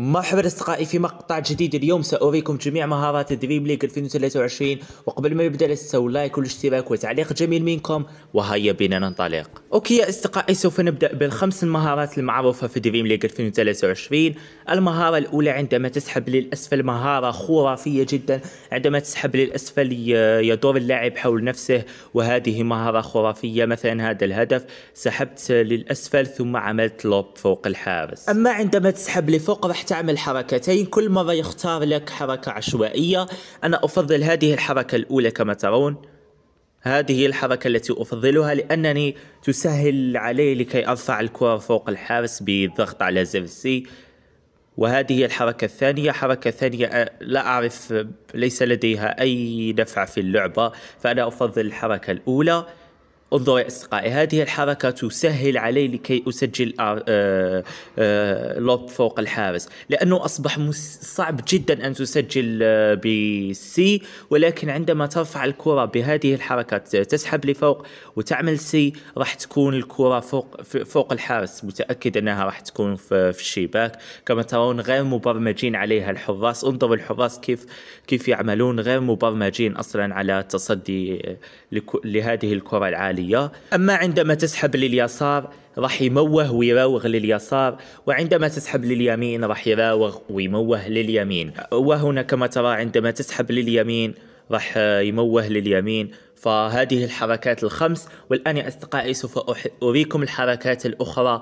مرحبا اصدقائي في مقطع جديد اليوم ساريكم جميع مهارات دريم ليج 2023 وقبل ما يبدا لا تنسوا اللايك والاشتراك وتعليق جميل منكم وهيا بنا ننطلق اوكي يا اصدقائي سوف نبدا بالخمس المهارات المعروفه في دريم ليج 2023 المهاره الاولى عندما تسحب للاسفل مهاره خرافيه جدا عندما تسحب للاسفل آه، يدور اللاعب حول نفسه وهذه مهاره خرافيه مثلا هذا الهدف سحبت للاسفل ثم عملت لوب فوق الحارس اما عندما تسحب لفوق راح تعمل حركتين كل مرة يختار لك حركة عشوائية أنا أفضل هذه الحركة الأولى كما ترون هذه الحركة التي أفضلها لأنني تسهل علي لكي أرفع الكرة فوق الحارس بالضغط على زر سي وهذه الحركة الثانية حركة ثانية لا أعرف ليس لديها أي نفع في اللعبة فأنا أفضل الحركة الأولى انظر يا أصدقائي هذه الحركة تسهل علي لكي أسجل آه، آه، آه، لوب فوق الحارس لأنه أصبح صعب جدا أن تسجل بسي ولكن عندما ترفع الكرة بهذه الحركة تسحب لفوق وتعمل سي راح تكون الكرة فوق فوق الحارس متأكد أنها راح تكون في الشباك كما ترون غير مبرمجين عليها الحراس انظروا الحراس كيف كيف يعملون غير مبرمجين أصلا على التصدي لهذه الكرة العالية العملية أما عندما تسحب لليسار راح يموه ويراوغ لليسار وعندما تسحب لليمين راح يراوغ ويموه لليمين وهنا كما ترى عندما تسحب لليمين راح يموه لليمين فهذه الحركات الخمس والآن يا أصدقائي سوف أريكم الحركات الأخرى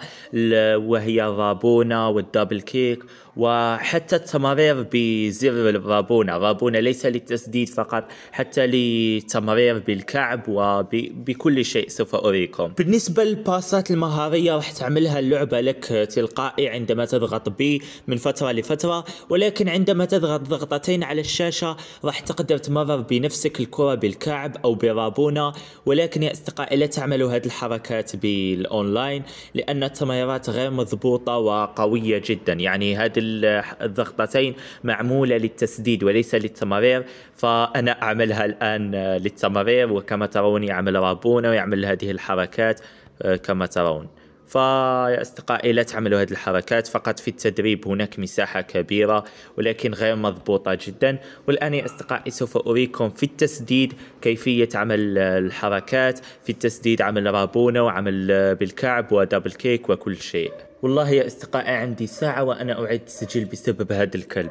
وهي الرابونة والدبل كيك وحتى التمرير بزر الرابونة الرابونة ليس للتسديد فقط حتى للتمرير بالكعب وبكل شيء سوف أريكم بالنسبة للباسات المهارية راح تعملها اللعبة لك تلقائي عندما تضغط بي من فترة لفترة ولكن عندما تضغط ضغطتين على الشاشة راح تقدر تمرر بنفسك الكرة بالكعب أو بابونا ولكن يا أصدقائي لا تعملوا هذه الحركات بالأونلاين لأن التمريرات غير مضبوطة وقوية جدا يعني هذه الضغطتين معمولة للتسديد وليس للتمرير فأنا أعملها الآن للتمرير وكما ترون يعمل رابونا ويعمل هذه الحركات آه، كما ترون فيا أصدقائي لا تعملوا هذه الحركات فقط في التدريب هناك مساحة كبيرة ولكن غير مضبوطة جدا والآن يا أصدقائي سوف أريكم في التسديد كيفية عمل الحركات في التسديد عمل رابونة وعمل بالكعب ودبل كيك وكل شيء والله يا أصدقائي عندي ساعة وأنا اعد سجل بسبب هذا الكلب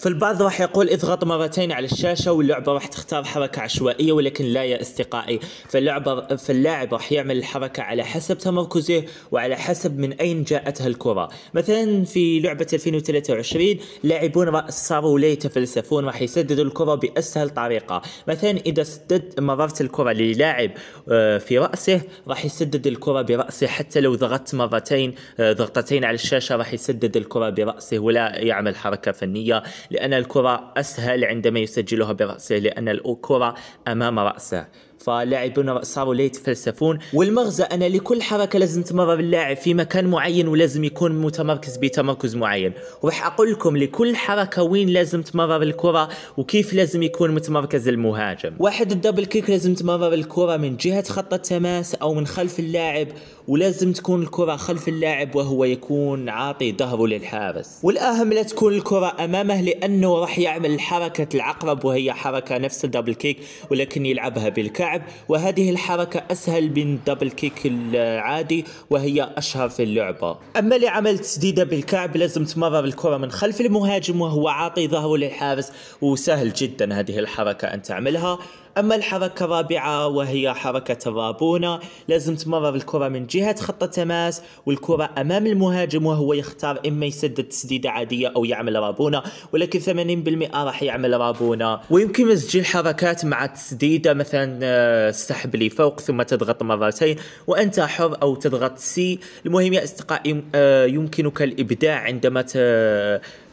فالبعض راح يقول اضغط مرتين على الشاشة واللعبة راح تختار حركة عشوائية ولكن لا يا أصدقائي فاللعبة فاللاعب راح يعمل الحركة على حسب تمركزه وعلى حسب من أين جاءتها الكرة مثلا في لعبة 2023 لاعبون صاروا لا يتفلسفون راح يسددوا الكرة بأسهل طريقة مثلا إذا سدد مررت الكرة للاعب آه، في رأسه راح يسدد الكرة برأسه حتى لو ضغطت مرتين آه، ضغطتين على الشاشة راح يسدد الكرة برأسه ولا يعمل حركة فنية لأن الكرة أسهل عندما يسجلها برأسه لأن الكرة أمام رأسه فاللاعبون صاروا لا يتفلسفون والمغزى أن لكل حركة لازم تمرر اللاعب في مكان معين ولازم يكون متمركز بتمركز معين وراح أقول لكم لكل حركة وين لازم تمرر الكرة وكيف لازم يكون متمركز المهاجم واحد الدبل كيك لازم تمرر الكرة من جهة خط التماس أو من خلف اللاعب ولازم تكون الكرة خلف اللاعب وهو يكون عاطي ظهره للحارس والأهم لا تكون الكرة أمامه لأنه راح يعمل حركة العقرب وهي حركة نفس الدبل كيك ولكن يلعبها بالكعب اللعب وهذه الحركة أسهل من دبل كيك العادي وهي أشهر في اللعبة أما لعمل تسديدة بالكعب لازم تمرر الكرة من خلف المهاجم وهو عاطي ظهره للحارس وسهل جدا هذه الحركة أن تعملها أما الحركة الرابعة وهي حركة الرابونة لازم تمرر الكرة من جهة خط التماس والكرة أمام المهاجم وهو يختار إما يسدد تسديدة عادية أو يعمل رابونة ولكن 80% راح يعمل رابونة ويمكن تسجيل حركات مع التسديدة مثلا آه، سحب لي فوق ثم تضغط مرتين وأنت حر أو تضغط سي المهم يا أصدقائي آه، يمكنك الإبداع عندما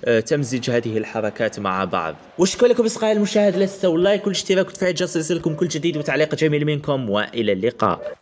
آه، تمزج هذه الحركات مع بعض وشكرا لكم اصدقائي المشاهد لا تنسوا اللايك والاشتراك وتفعيل الجرس ليصلكم كل جديد وتعليق جميل منكم والى اللقاء